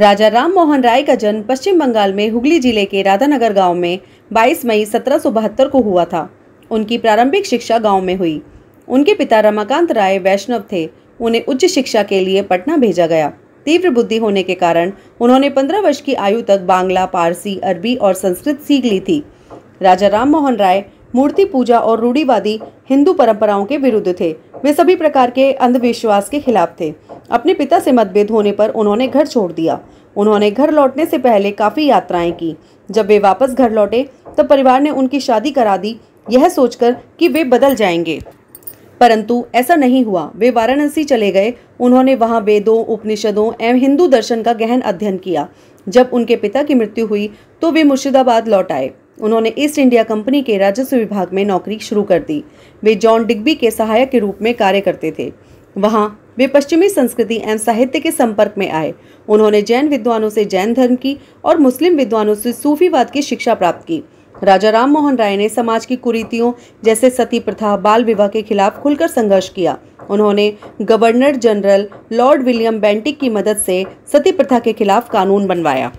राजा राम मोहन राय का जन्म पश्चिम बंगाल में हुगली जिले के राधानगर गांव में 22 मई सत्रह को हुआ था उनकी प्रारंभिक शिक्षा गांव में हुई उनके पिता रमाकांत राय वैष्णव थे उन्हें उच्च शिक्षा के लिए पटना भेजा गया तीव्र बुद्धि होने के कारण उन्होंने पंद्रह वर्ष की आयु तक बांग्ला पारसी अरबी और संस्कृत सीख ली थी राजा राम मोहन राय मूर्ति पूजा और रूढ़ीवादी हिंदू परंपराओं के विरुद्ध थे वे सभी प्रकार के अंधविश्वास के खिलाफ थे अपने पिता से मतभेद होने पर उन्होंने घर छोड़ दिया उन्होंने घर लौटने से पहले काफ़ी यात्राएं की जब वे वापस घर लौटे तब परिवार ने उनकी शादी करा दी यह सोचकर कि वे बदल जाएंगे परंतु ऐसा नहीं हुआ वे वाराणसी चले गए उन्होंने वहां वेदों उपनिषदों एवं हिंदू दर्शन का गहन अध्ययन किया जब उनके पिता की मृत्यु हुई तो वे मुर्शिदाबाद लौट आए उन्होंने ईस्ट इंडिया कंपनी के राजस्व विभाग में नौकरी शुरू कर दी वे जॉन डिग्बी के सहायक के रूप में कार्य करते थे वहाँ वे पश्चिमी संस्कृति एवं साहित्य के संपर्क में आए उन्होंने जैन विद्वानों से जैन धर्म की और मुस्लिम विद्वानों से सूफीवाद की शिक्षा प्राप्त की राजा राम मोहन राय ने समाज की कुरीतियों जैसे सती प्रथा बाल विवाह के खिलाफ खुलकर संघर्ष किया उन्होंने governor general lord William Bentinck की मदद से सती प्रथा के खिलाफ कानून बनवाया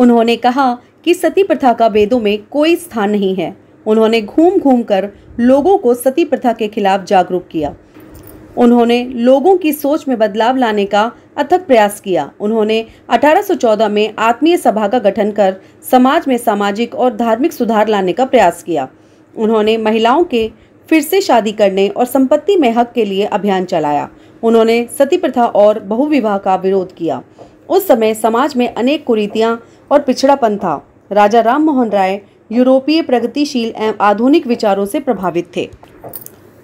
उन्होंने कहा कि सती प्रथा का वेदों में कोई स्थान नहीं है उन्होंने घूम घूम कर लोगों को सती प्रथा के खिलाफ जागरूक किया उन्होंने लोगों की सोच में बदलाव लाने का अथक प्रयास किया उन्होंने 1814 में आत्मीय सभा का गठन कर समाज में सामाजिक और धार्मिक सुधार लाने का प्रयास किया उन्होंने महिलाओं के फिर से शादी करने और संपत्ति में हक के लिए अभियान चलाया उन्होंने सती प्रथा और बहुविवाह का विरोध किया उस समय समाज में अनेक कुरीतियाँ और पिछड़ापन था राजा राम मोहन राय यूरोपीय प्रगतिशील एवं आधुनिक विचारों से प्रभावित थे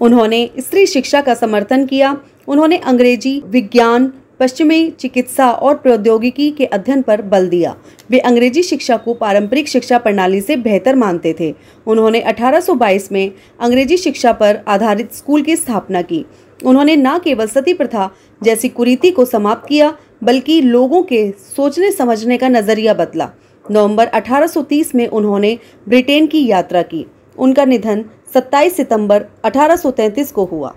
उन्होंने स्त्री शिक्षा का समर्थन किया उन्होंने अंग्रेजी विज्ञान पश्चिमी चिकित्सा और प्रौद्योगिकी के अध्ययन पर बल दिया वे अंग्रेजी शिक्षा को पारंपरिक शिक्षा प्रणाली से बेहतर मानते थे उन्होंने 1822 में अंग्रेजी शिक्षा पर आधारित स्कूल की स्थापना की उन्होंने न केवल सती प्रथा जैसी कुरीति को समाप्त किया बल्कि लोगों के सोचने समझने का नजरिया बदला नवंबर 1830 में उन्होंने ब्रिटेन की यात्रा की उनका निधन 27 सितंबर 1833 को हुआ